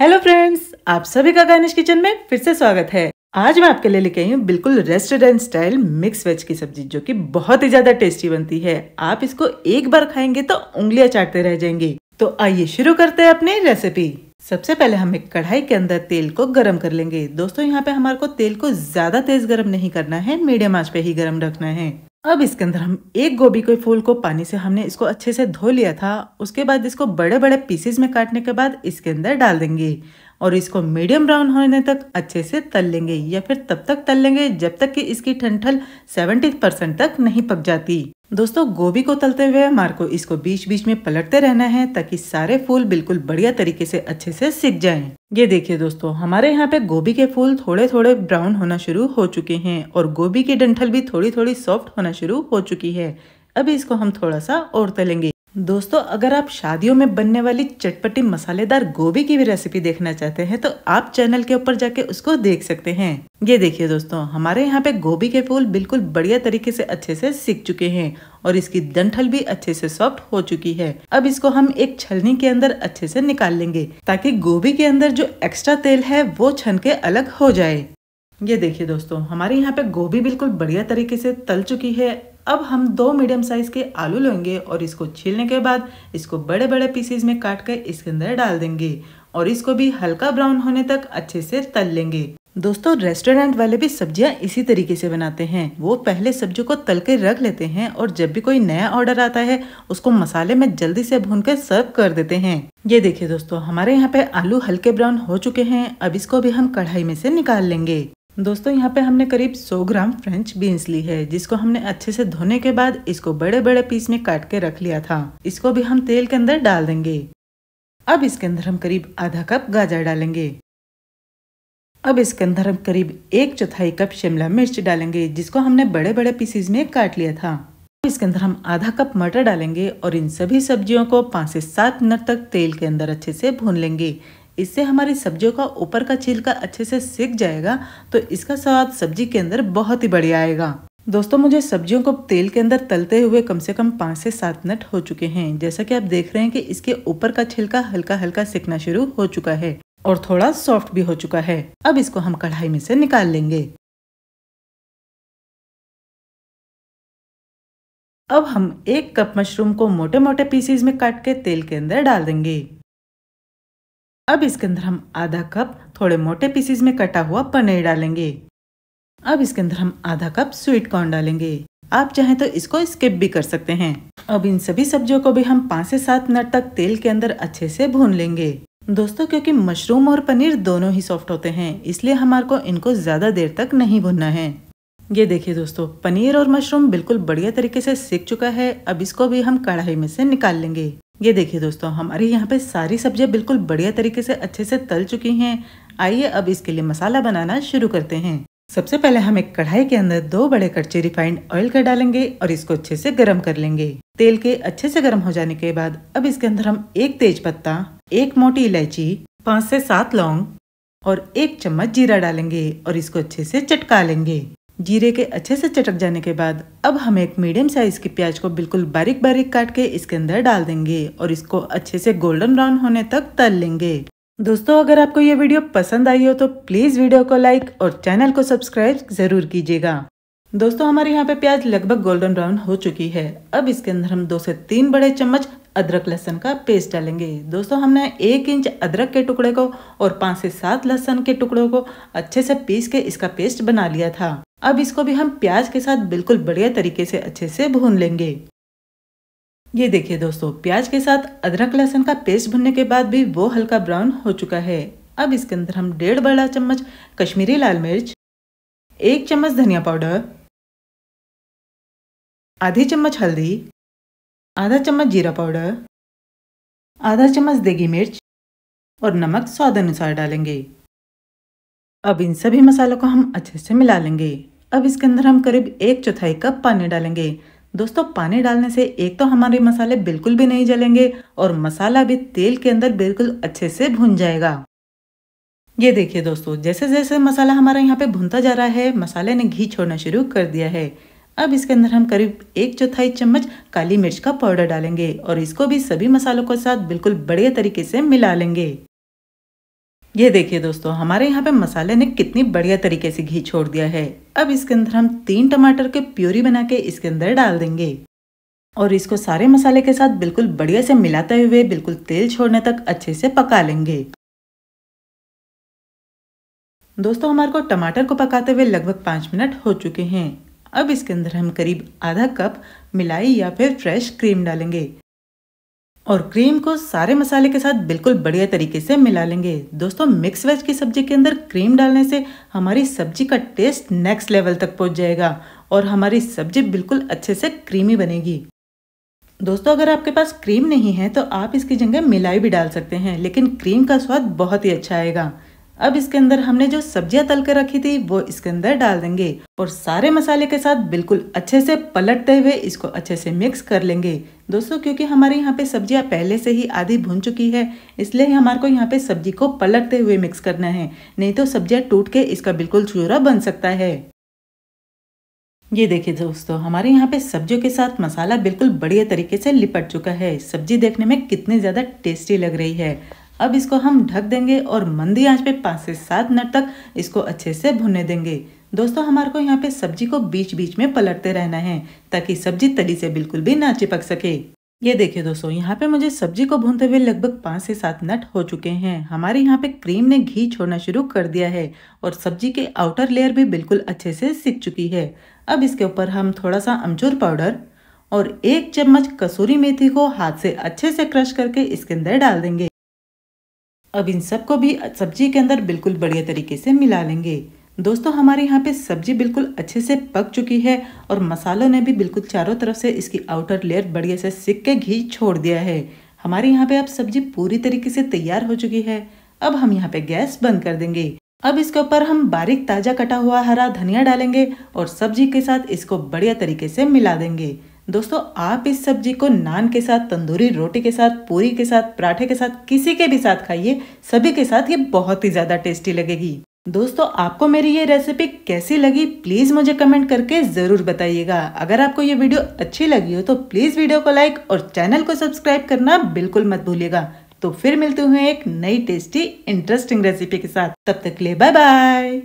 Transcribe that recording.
Hello friends आप सभी का गणेश किचन में फिर से स्वागत है आज मैं आपके लिए लेके आई हूँ बिल्कुल रेस्टोरेंट स्टाइल मिक्स वेज की सब्जी जो कि बहुत ही ज्यादा टेस्टी बनती है आप इसको एक बार खाएंगे तो उंगलियां चाटते रह जाएंगे तो आइए शुरू करते हैं अपनी रेसिपी सबसे पहले हम एक कढ़ाई के अंदर तेल को गर्म कर लेंगे दोस्तों यहाँ पे हमारे को तेल को ज्यादा तेज गर्म नहीं करना है मीडियम आंच पे ही गर्म रखना है अब इसके अंदर हम एक गोभी के फूल को पानी से हमने इसको अच्छे से धो लिया था उसके बाद इसको बड़े बड़े पीसेस में काटने के बाद इसके अंदर डाल देंगे और इसको मीडियम ब्राउन होने तक अच्छे से तल लेंगे या फिर तब तक तल लेंगे जब तक कि इसकी ठंडल 70 परसेंट तक नहीं पक जाती दोस्तों गोभी को तलते हुए हमारे को इसको बीच बीच में पलटते रहना है ताकि सारे फूल बिल्कुल बढ़िया तरीके से अच्छे से सिक जाएं। ये देखिए दोस्तों हमारे यहाँ पे गोभी के फूल थोड़े थोड़े ब्राउन होना शुरू हो चुके हैं और गोभी की डंठल भी थोड़ी थोड़ी सॉफ्ट होना शुरू हो चुकी है अभी इसको हम थोड़ा सा और तलेंगे दोस्तों अगर आप शादियों में बनने वाली चटपटी मसालेदार गोभी की भी रेसिपी देखना चाहते हैं तो आप चैनल के ऊपर जाके उसको देख सकते हैं ये देखिए दोस्तों हमारे यहाँ पे गोभी के फूल बिल्कुल बढ़िया तरीके से अच्छे से सीख चुके हैं और इसकी डंठल भी अच्छे से सॉफ्ट हो चुकी है अब इसको हम एक छलनी के अंदर अच्छे से निकाल लेंगे ताकि गोभी के अंदर जो एक्स्ट्रा तेल है वो छन के अलग हो जाए ये देखिए दोस्तों हमारे यहाँ पे गोभी बिल्कुल बढ़िया तरीके से तल चुकी है अब हम दो मीडियम साइज़ के आलू लेंगे और इसको छीलने के बाद इसको बड़े बड़े पीसेज में काट कर इसके अंदर डाल देंगे और इसको भी हल्का ब्राउन होने तक अच्छे से तल लेंगे दोस्तों रेस्टोरेंट वाले भी सब्जियां इसी तरीके से बनाते हैं वो पहले सब्जियों को तल के रख लेते हैं और जब भी कोई नया ऑर्डर आता है उसको मसाले में जल्दी से भून कर सर्व कर देते हैं ये देखिए दोस्तों हमारे यहाँ पे आलू हल्के ब्राउन हो चुके हैं अब इसको भी हम कढ़ाई में से निकाल लेंगे दोस्तों यहाँ पे हमने करीब 100 ग्राम फ्रेंच बीन्स ली है जिसको हमने अच्छे से धोने के बाद इसको बड़े बड़े पीस में काट के रख लिया था इसको भी हम तेल के अंदर डाल देंगे अब इसके अंदर हम करीब आधा कप गाजर डालेंगे अब इसके अंदर हम करीब एक चौथाई कप शिमला मिर्च डालेंगे जिसको हमने बड़े बड़े पीसेज में काट लिया था इसके अंदर हम आधा कप मटर डालेंगे और इन सभी सब्जियों को पाँच से सात मिनट तक तेल के अंदर अच्छे से भून लेंगे इससे हमारी सब्जियों का ऊपर का छिलका अच्छे से सीख जाएगा तो इसका स्वाद सब्जी के अंदर बहुत ही बढ़िया आएगा दोस्तों मुझे सब्जियों को तेल के अंदर तलते हुए कम से कम पाँच से सात मिनट हो चुके हैं जैसा कि आप देख रहे हैं कि इसके ऊपर का छिलका हल्का हल्का सिकना शुरू हो चुका है और थोड़ा सॉफ्ट भी हो चुका है अब इसको हम कढ़ाई में से निकाल लेंगे अब हम एक कप मशरूम को मोटे मोटे पीसीज में काट के तेल के अंदर डाल देंगे अब इसके अंदर हम आधा कप थोड़े मोटे पीसीज में कटा हुआ पनीर डालेंगे अब इसके अंदर हम आधा कप स्वीट कॉर्न डालेंगे आप चाहें तो इसको स्किप भी कर सकते हैं अब इन सभी सब्जियों को भी हम पाँच से सात मिनट तक तेल के अंदर अच्छे से भून लेंगे दोस्तों क्योंकि मशरूम और पनीर दोनों ही सॉफ्ट होते हैं इसलिए हमारे को इनको ज़्यादा देर तक नहीं भुनना है ये देखिए दोस्तों पनीर और मशरूम बिल्कुल बढ़िया तरीके से सीख चुका है अब इसको भी हम कढ़ाई में से निकाल लेंगे ये देखिए दोस्तों हमारे यहाँ पे सारी सब्जियाँ बिल्कुल बढ़िया तरीके से अच्छे से तल चुकी हैं आइए अब इसके लिए मसाला बनाना शुरू करते हैं सबसे पहले हम एक कढ़ाई के अंदर दो बड़े कच्चे रिफाइंड ऑयल का डालेंगे और इसको अच्छे से गर्म कर लेंगे तेल के अच्छे से गर्म हो जाने के बाद अब इसके अंदर हम एक तेज पत्ता एक मोटी इलायची पाँच से सात लौंग और एक चम्मच जीरा डालेंगे और इसको अच्छे से चटका लेंगे जीरे के अच्छे से चटक जाने के बाद अब हम एक मीडियम साइज़ की प्याज को बिल्कुल बारीक बारीक काट के इसके अंदर डाल देंगे और इसको अच्छे से गोल्डन ब्राउन होने तक तल लेंगे दोस्तों अगर आपको ये वीडियो पसंद आई हो तो प्लीज़ वीडियो को लाइक और चैनल को सब्सक्राइब ज़रूर कीजिएगा दोस्तों हमारे यहाँ पे प्याज लगभग गोल्डन ब्राउन हो चुकी है अब इसके अंदर हम दो से तीन बड़े चम्मच अदरक लहसन का पेस्ट डालेंगे दोस्तों हमने एक इंच अदरक के टुकड़े को और पाँच से सात लहसन के टुकड़ों को अच्छे से पीस के इसका पेस्ट बना लिया था अब इसको भी हम प्याज के साथ बिल्कुल बढ़िया तरीके से अच्छे से भून लेंगे ये देखिए दोस्तों प्याज के साथ अदरक लहसुन का पेस्ट भुनने के बाद भी वो हल्का ब्राउन हो चुका है अब इसके अंदर हम डेढ़ बड़ा चम्मच कश्मीरी लाल मिर्च एक चम्मच धनिया पाउडर आधी चम्मच हल्दी आधा चम्मच जीरा पाउडर आधा चम्मच देगी मिर्च और नमक स्वाद अनुसार डालेंगे अब इन सभी मसालों को हम अच्छे से मिला लेंगे अब इसके अंदर हम करीब एक चौथाई कप पानी डालेंगे दोस्तों पानी डालने से एक तो हमारे मसाले बिल्कुल भी नहीं जलेंगे और मसाला भी तेल के अंदर बिल्कुल अच्छे से भुन जाएगा ये देखिए दोस्तों जैसे जैसे मसाला हमारा यहाँ पे भुनता जा रहा है मसाले ने घी छोड़ना शुरू कर दिया है अब इसके अंदर हम करीब एक चौथाई चम्मच काली मिर्च का पाउडर डालेंगे और इसको भी सभी मसालों के साथ बिल्कुल बढ़िया तरीके से मिला लेंगे ये देखिए दोस्तों हमारे यहाँ पे मसाले ने कितनी बढ़िया तरीके से घी छोड़ दिया है अब इसके अंदर हम तीन टमाटर के प्यूरी बना के इसके अंदर डाल देंगे और इसको सारे मसाले के साथ बिल्कुल बढ़िया से मिलाते हुए बिल्कुल तेल छोड़ने तक अच्छे से पका लेंगे दोस्तों हमारे को टमाटर को पकाते हुए लगभग पाँच मिनट हो चुके हैं अब इसके अंदर हम करीब आधा कप मिलाई या फिर फ्रेश क्रीम डालेंगे और क्रीम को सारे मसाले के साथ बिल्कुल बढ़िया तरीके से मिला लेंगे दोस्तों मिक्स वेज की सब्जी के अंदर क्रीम डालने से हमारी सब्जी का टेस्ट नेक्स्ट लेवल तक पहुंच जाएगा और हमारी सब्जी बिल्कुल अच्छे से क्रीमी बनेगी दोस्तों अगर आपके पास क्रीम नहीं है तो आप इसकी जगह मिलाई भी डाल सकते हैं लेकिन क्रीम का स्वाद बहुत ही अच्छा आएगा अब इसके अंदर हमने जो सब्जियां तल कर रखी थी वो इसके अंदर डाल देंगे और सारे मसाले के साथ बिल्कुल अच्छे से पलटते हुए इसको अच्छे से मिक्स कर लेंगे दोस्तों क्योंकि हमारे यहाँ पे सब्जियाँ पहले से ही आधी भुन चुकी है इसलिए हमारे को यहाँ पे सब्जी को पलटते हुए मिक्स करना है नहीं तो सब्जियाँ टूट के इसका बिल्कुल चूरा बन सकता है ये देखिए दोस्तों हमारे यहाँ पे सब्जियों के साथ मसाला बिल्कुल बढ़िया तरीके से लिपट चुका है सब्जी देखने में कितनी ज़्यादा टेस्टी लग रही है अब इसको हम ढक देंगे और मंदी आंच पे पाँच से सात मिनट तक इसको अच्छे से भुनने देंगे दोस्तों हमारे को यहाँ पे सब्जी को बीच बीच में पलटते रहना है ताकि सब्जी तली से बिल्कुल भी ना चिपक सके ये देखिए दोस्तों यहाँ पे मुझे सब्जी को भूनते हुए लगभग पाँच से सात मिनट हो चुके हैं हमारे यहाँ पे क्रीम ने घी छोड़ना शुरू कर दिया है और सब्जी के आउटर लेयर भी बिल्कुल अच्छे से सीख चुकी है अब इसके ऊपर हम थोड़ा सा अमचूर पाउडर और एक चम्मच कसूरी मेथी को हाथ से अच्छे से क्रश करके इसके अंदर डाल देंगे अब इन सबको भी सब्जी के अंदर बिल्कुल बढ़िया तरीके से मिला लेंगे दोस्तों हमारे यहाँ पे सब्जी बिल्कुल अच्छे से पक चुकी है और मसालों ने भी बिल्कुल चारों तरफ से इसकी आउटर लेयर बढ़िया से सिक के घी छोड़ दिया है हमारे यहाँ पे अब सब्जी पूरी तरीके से तैयार हो चुकी है अब हम यहाँ पे गैस बंद कर देंगे अब इसके ऊपर हम बारीक ताजा कटा हुआ हरा धनिया डालेंगे और सब्जी के साथ इसको बढ़िया तरीके से मिला देंगे दोस्तों आप इस सब्जी को नान के साथ तंदूरी रोटी के साथ पूरी के साथ पराठे के साथ किसी के भी साथ खाइए सभी के साथ ये बहुत ही ज़्यादा टेस्टी लगेगी दोस्तों आपको मेरी ये रेसिपी कैसी लगी प्लीज़ मुझे कमेंट करके ज़रूर बताइएगा अगर आपको ये वीडियो अच्छी लगी हो तो प्लीज़ वीडियो को लाइक और चैनल को सब्सक्राइब करना बिल्कुल मत भूलिएगा तो फिर मिलते हुए एक नई टेस्टी इंटरेस्टिंग रेसिपी के साथ तब तक ले बाय बाय